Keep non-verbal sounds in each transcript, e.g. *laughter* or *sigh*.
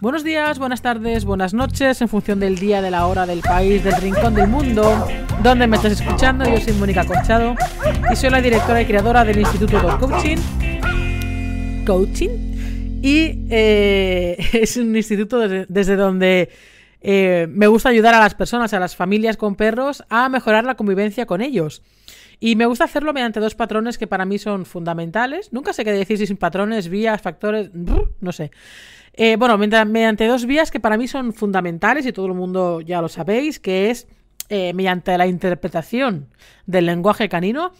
Buenos días, buenas tardes, buenas noches, en función del día, de la hora, del país, del rincón del mundo, donde me estás escuchando. Yo soy Mónica Corchado y soy la directora y creadora del Instituto de Coaching. Coaching. Y eh, *laughs* es un instituto desde donde eh, me gusta ayudar a las personas, a las familias con perros, a mejorar la convivencia con ellos. Y me gusta hacerlo mediante dos patrones que para mí son fundamentales. Nunca sé qué decir sin patrones, vías, factores, no sé. Eh, bueno, mediante dos vías que para mí son fundamentales y todo el mundo ya lo sabéis, que es eh, mediante la interpretación del lenguaje canino.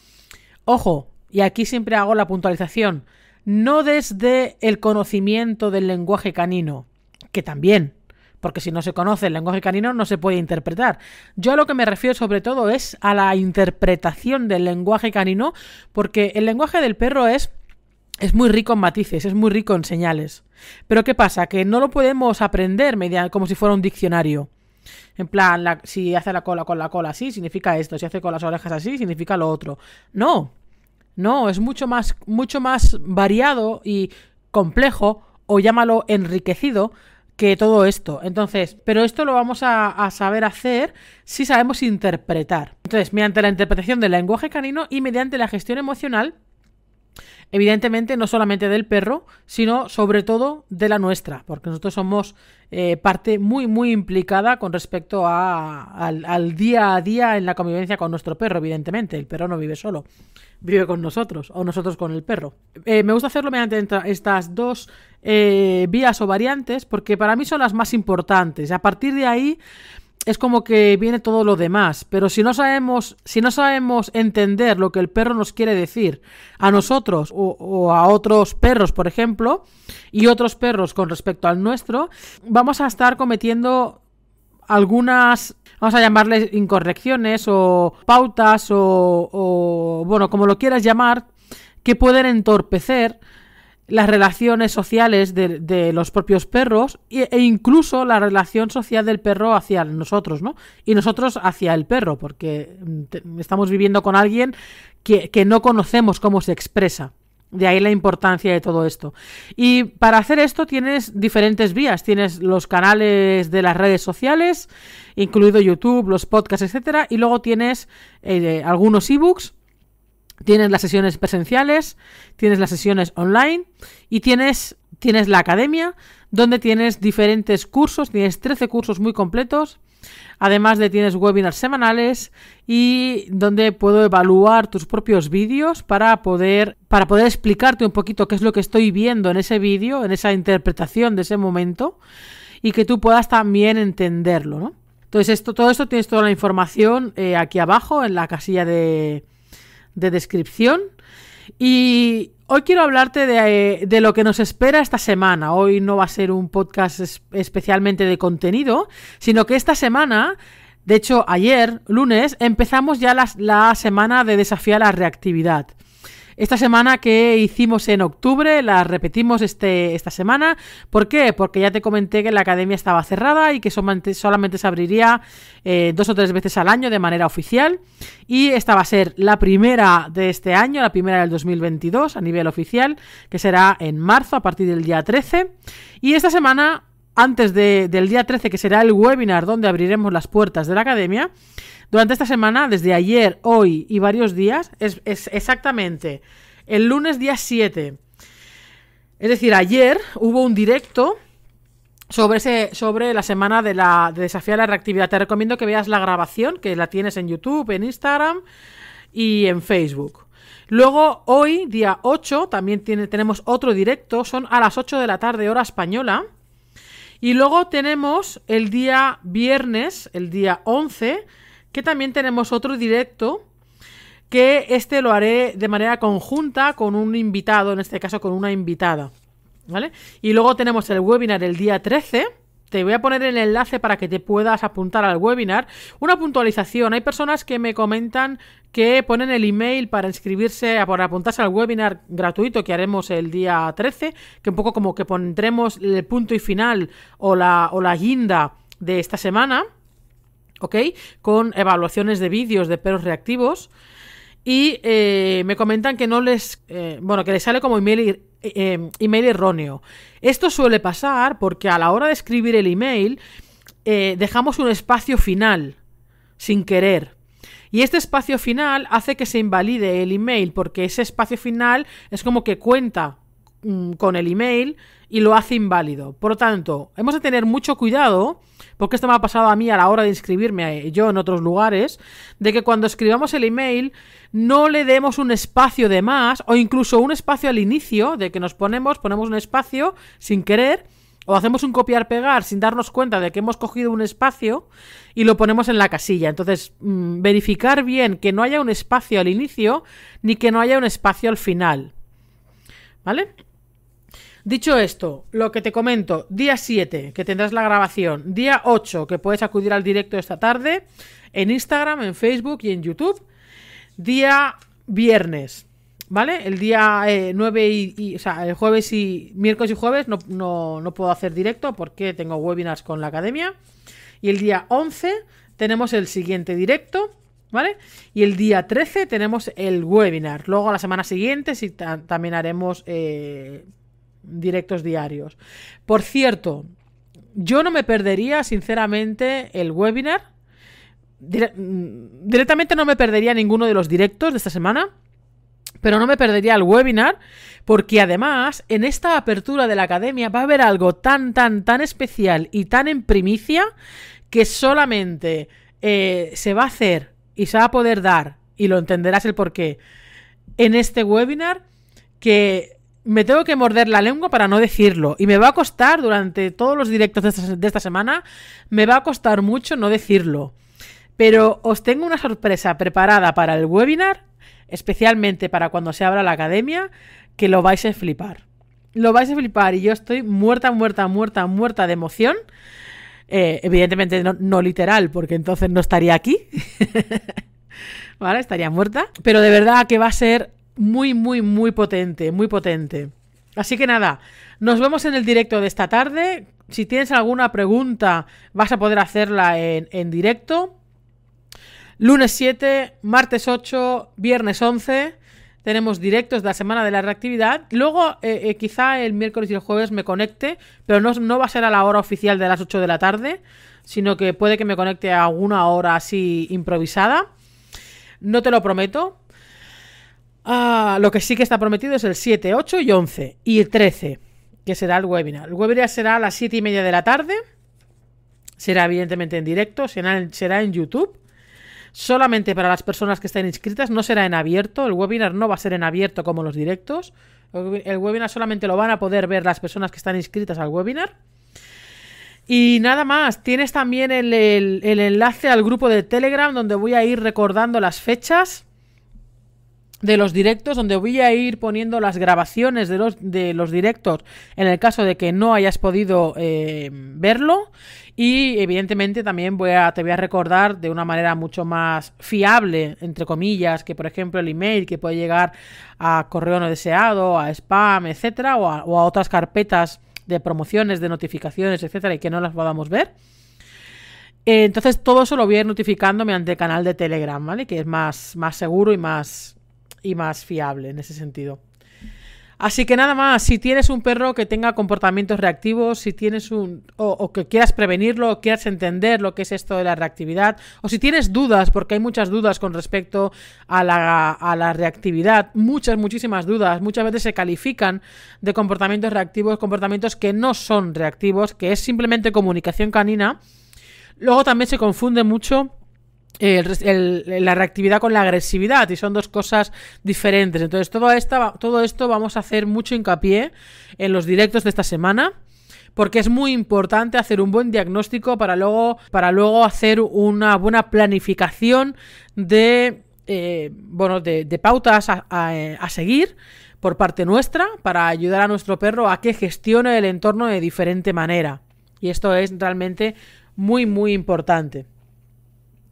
Ojo, y aquí siempre hago la puntualización, no desde el conocimiento del lenguaje canino, que también, porque si no se conoce el lenguaje canino no se puede interpretar. Yo a lo que me refiero sobre todo es a la interpretación del lenguaje canino, porque el lenguaje del perro es es muy rico en matices, es muy rico en señales. Pero ¿qué pasa? Que no lo podemos aprender mediante, como si fuera un diccionario. En plan, si hace la cola con la cola así, significa esto. Si hace con las orejas así, significa lo otro. No. No, es mucho más, mucho más variado y complejo, o llámalo enriquecido, que todo esto. Entonces, pero esto lo vamos a, a, saber hacer si sabemos interpretar. Entonces, mediante la interpretación del lenguaje canino y mediante la gestión emocional evidentemente no solamente del perro, sino sobre todo de la nuestra, porque nosotros somos eh, parte muy, muy implicada con respecto al, día a día en la convivencia con nuestro perro, evidentemente. El perro no vive solo, vive con nosotros o nosotros con el perro. Eh, me gusta hacerlo mediante estas dos eh, vías o variantes porque para mí son las más importantes. A partir de ahí es como que viene todo lo demás. Pero si no sabemos, si no sabemos entender lo que el perro nos quiere decir a nosotros o, a otros perros, por ejemplo, y otros perros con respecto al nuestro, vamos a estar cometiendo algunas, vamos a llamarles incorrecciones o pautas o, o bueno, como lo quieras llamar, que pueden entorpecer las relaciones sociales de, los propios perros e, incluso la relación social del perro hacia nosotros, ¿no? Y nosotros hacia el perro, porque mm, estamos viviendo con alguien que, no conocemos cómo se expresa. De ahí la importancia de todo esto. Y para hacer esto tienes diferentes vías. Tienes los canales de las redes sociales, incluido YouTube, los podcasts, etcétera, y luego tienes algunos eh, algunos ebooks Tienes las sesiones presenciales, tienes las sesiones online y tienes, tienes la academia, donde tienes diferentes cursos, tienes 13 cursos muy completos, además de tienes webinars semanales y donde puedo evaluar tus propios vídeos para poder, para poder explicarte un poquito qué es lo que estoy viendo en ese vídeo, en esa interpretación de ese momento y que tú puedas también entenderlo, ¿no? Entonces, esto, todo esto tienes toda la información eh, aquí abajo en la casilla de, de descripción. Y hoy quiero hablarte eh, de, lo que nos espera esta semana. Hoy no va a ser un podcast especialmente de contenido, sino que esta semana, de hecho ayer, lunes, empezamos ya la, la semana de desafiar la reactividad esta semana que hicimos en octubre, la repetimos este, esta semana. ¿Por qué? Porque ya te comenté que la academia estaba cerrada y que solamente, se abriría eh, dos o tres veces al año de manera oficial. Y esta va a ser la primera de este año, la primera del 2022 a nivel oficial, que será en marzo a partir del día 13. Y esta semana antes del día 13, que será el webinar donde abriremos las puertas de la academia, durante esta semana, desde ayer, hoy y varios días, es, exactamente el lunes día 7. Es decir, ayer hubo un directo sobre, ese, sobre la semana de, la, desafiar la reactividad. Te recomiendo que veas la grabación, que la tienes en YouTube, en Instagram y en Facebook. Luego, hoy, día 8, también tenemos otro directo, son a las 8 de la tarde, hora española. Y luego tenemos el día viernes, el día 11, que también tenemos otro directo, que este lo haré de manera conjunta con un invitado, en este caso con una invitada. ¿Vale? Y luego tenemos el webinar el día 13 te voy a poner el enlace para que te puedas apuntar al webinar. Una puntualización. Hay personas que me comentan que ponen el email para inscribirse, para apuntarse al webinar gratuito que haremos el día 13, que un poco como que pondremos el punto y final o la, o la guinda de esta semana, ¿ok? Con evaluaciones de vídeos de perros reactivos. Y eh, me comentan que no les. Eh, bueno, que les sale como email, eh, email erróneo. Esto suele pasar porque a la hora de escribir el email dejamos un espacio final, sin querer. Y este espacio final hace que se invalide el email, porque ese espacio final es como que cuenta Mm, con el email y lo hace inválido. Por lo tanto, hemos de tener mucho cuidado, porque esto me ha pasado a mí a la hora de inscribirme eh, yo en otros lugares, de que cuando escribamos el email no le demos un espacio de más o incluso un espacio al inicio, de que nos ponemos, ponemos un espacio sin querer o hacemos un copiar-pegar sin darnos cuenta de que hemos cogido un espacio y lo ponemos en la casilla. Entonces, mm, verificar bien que no haya un espacio al inicio ni que no haya un espacio al final. ¿Vale? Dicho esto, lo que te comento, día 7 que tendrás la grabación, día 8 que puedes acudir al directo esta tarde, en Instagram, en Facebook y en YouTube, día viernes, ¿vale? El día 9 eh, y, o sea, el jueves y miércoles y jueves no, puedo hacer directo porque tengo webinars con la academia. Y el día 11 tenemos el siguiente directo. ¿vale? Y el día 13 tenemos el webinar. Luego la semana siguiente también haremos eh, directos diarios. Por cierto, yo no me perdería, sinceramente, el webinar. Mm, directamente no me perdería ninguno de los directos de esta semana. Pero no me perdería el webinar, porque además en esta apertura de la academia va a haber algo tan, tan, tan especial y tan en primicia que solamente eh, se va a hacer y se va a poder dar, y lo entenderás el porqué, en este webinar que me tengo que morder la lengua para no decirlo. Y me va a costar durante todos los directos de esta, semana, me va a costar mucho no decirlo. Pero os tengo una sorpresa preparada para el webinar, especialmente para cuando se abra la academia, que lo vais a flipar. Lo vais a flipar y yo estoy muerta, muerta, muerta, muerta de emoción. Eh, evidentemente no, no literal, porque entonces no estaría aquí. *laughs* ¿Vale? Estaría muerta. Pero de verdad que va a ser muy, muy, muy potente, muy potente. Así que nada, nos vemos en el directo de esta tarde. Si tienes alguna pregunta, vas a poder hacerla en, directo. Lunes 7, martes 8, viernes 11 tenemos directos de la semana de la reactividad. Luego, eh, eh, quizá el miércoles y el jueves me conecte, pero no, no, va a ser a la hora oficial de las 8 de la tarde, sino que puede que me conecte a alguna hora así improvisada. No te lo prometo, Ah, lo que sí que está prometido es el 7, 8 y 11. Y el 13, que será el webinar. El webinar será a las 7 y media de la tarde. Será evidentemente en directo, será en, YouTube. Solamente para las personas que estén inscritas, no será en abierto. El webinar no va a ser en abierto como los directos. El webinar solamente lo van a poder ver las personas que están inscritas al webinar. Y nada más, tienes también el, el enlace al grupo de Telegram donde voy a ir recordando las fechas de los directos, donde voy a ir poniendo las grabaciones de los, de los directos en el caso de que no hayas podido eh, verlo. Y evidentemente también voy a, te voy a recordar de una manera mucho más fiable, entre comillas, que por ejemplo el email que puede llegar a correo no deseado, a spam, etcétera, o a, otras carpetas de promociones, de notificaciones, etcétera, y que no las podamos ver eh, entonces todo eso lo voy a ir notificando mediante el canal de Telegram, ¿vale? Que es más, más seguro y más, y más fiable en ese sentido. Así que nada más, si tienes un perro que tenga comportamientos reactivos, si tienes un. O, que quieras prevenirlo, o quieras entender lo que es esto de la reactividad, o si tienes dudas, porque hay muchas dudas con respecto a la, a la reactividad, muchas, muchísimas dudas. Muchas veces se califican de comportamientos reactivos, comportamientos que no son reactivos, que es simplemente comunicación canina. Luego también se confunde mucho la reactividad con la agresividad y son dos cosas diferentes. Entonces, todo, todo esto vamos a hacer mucho hincapié en los directos de esta semana porque es muy importante hacer un buen diagnóstico para luego, para luego hacer una buena planificación de, eh, bueno, de, pautas a seguir por parte nuestra para ayudar a nuestro perro a que gestione el entorno de diferente manera. Y esto es realmente muy, muy importante.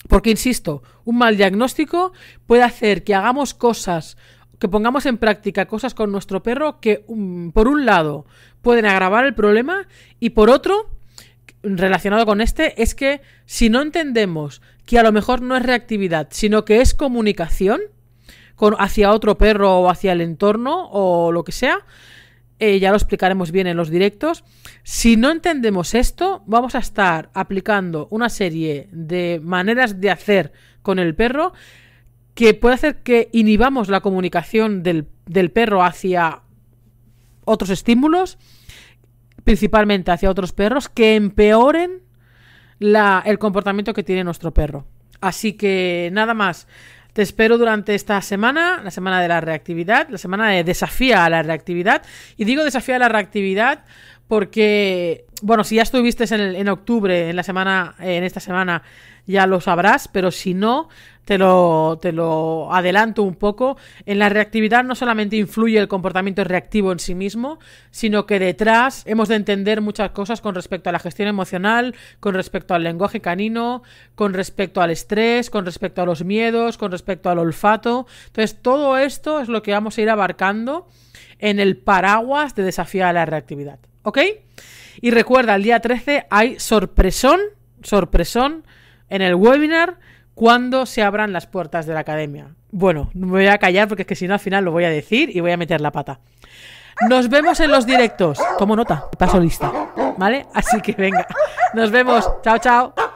Porque, insisto, un mal diagnóstico puede hacer que hagamos cosas, que pongamos en práctica cosas con nuestro perro que, mm, por un lado, pueden agravar el problema y, por otro, relacionado con este, es que si no entendemos que a lo mejor no es reactividad, sino que es comunicación con, hacia otro perro o hacia el entorno o lo que sea, eh, ya lo explicaremos bien en los directos. Si no entendemos esto, vamos a estar aplicando una serie de maneras de hacer con el perro que puede hacer que inhibamos la comunicación del, perro hacia otros estímulos, principalmente hacia otros perros, que empeoren el comportamiento que tiene nuestro perro. Así que nada más. Te espero durante esta semana, la semana de la reactividad, la semana de desafía a la reactividad. Y digo desafía a la reactividad porque, bueno, si ya estuviste en, octubre, en la semana, eh, en esta semana, ya lo sabrás, pero si no, te lo, te lo adelanto un poco. En la reactividad no solamente influye el comportamiento reactivo en sí mismo, sino que detrás hemos de entender muchas cosas con respecto a la gestión emocional, con respecto al lenguaje canino, con respecto al estrés, con respecto a los miedos, con respecto al olfato. Entonces, todo esto es lo que vamos a ir abarcando en el paraguas de desafiar la reactividad. ¿Ok? Y recuerda, el día 13 hay sorpresón, sorpresón en el webinar cuando se abran las puertas de la academia. Bueno, me voy a callar porque es que si no al final lo voy a decir y voy a meter la pata. Nos vemos en los directos. como nota, paso lista. ¿Vale? Así que venga. Nos vemos. Chao, chao.